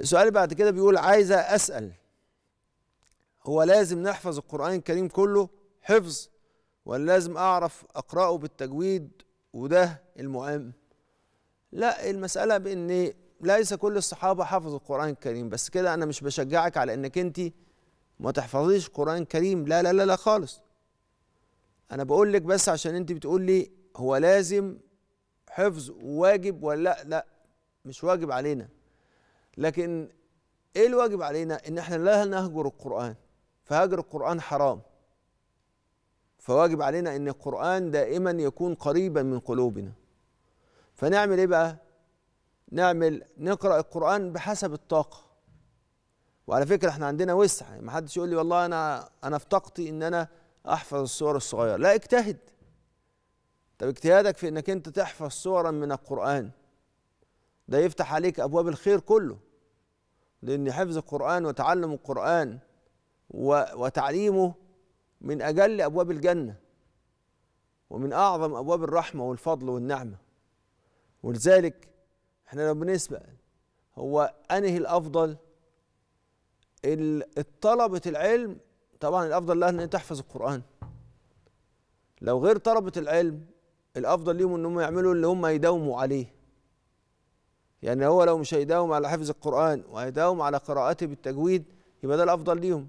السؤال بعد كده بيقول عايزة أسأل هو لازم نحفظ القرآن الكريم كله حفظ ولا لازم أعرف أقرأه بالتجويد وده المهم لا المسألة بأن ليس كل الصحابة حفظوا القرآن الكريم بس كده أنا مش بشجعك على أنك أنت ما تحفظيش القرآن الكريم لا لا لا لا خالص أنا بقول لك بس عشان أنت بتقول لي هو لازم حفظ واجب ولا لا لا مش واجب علينا لكن ايه الواجب علينا ان احنا لا نهجر القرآن فهجر القرآن حرام فواجب علينا ان القرآن دائما يكون قريبا من قلوبنا فنعمل ايه بقى نعمل نقرأ القرآن بحسب الطاقة وعلى فكرة احنا عندنا وسع ما حدش يقول لي والله انا انا افتقتي ان انا احفظ السور الصغيرة لا اجتهد طب اجتهادك في انك انت تحفظ سورا من القرآن ده يفتح عليك ابواب الخير كله لأن حفظ القرآن وتعلم القرآن وتعليمه من أجل أبواب الجنة ومن أعظم أبواب الرحمة والفضل والنعمة ولذلك احنا لو بنسأل هو أنهي الأفضل طلبة العلم طبعا الأفضل لها أن تحفظ القرآن لو غير طلبة العلم الأفضل ليهم أنهم يعملوا اللي هم يداوموا عليه يعني هو لو مش هيداوم على حفظ القرآن وهيداوم على قراءته بالتجويد يبقى ده الأفضل ليهم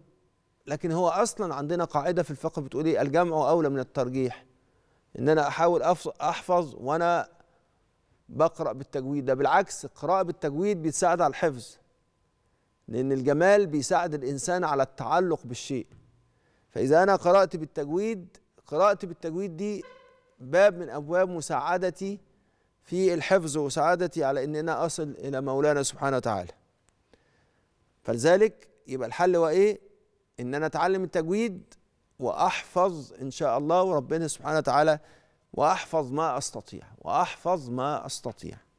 لكن هو أصلا عندنا قاعدة في الفقه بتقول إيه الجمع أولى من الترجيح إن أنا أحاول أحفظ وأنا بقرأ بالتجويد ده بالعكس القراءة بالتجويد بتساعد على الحفظ لأن الجمال بيساعد الإنسان على التعلق بالشيء فإذا أنا قرأت بالتجويد قراءتي بالتجويد دي باب من أبواب مساعدتي في الحفظ وسعادتي على ان انا اصل الى مولانا سبحانه وتعالى فلذلك يبقى الحل هو ايه ان انا اتعلم التجويد واحفظ ان شاء الله ربنا سبحانه وتعالى واحفظ ما استطيع واحفظ ما استطيع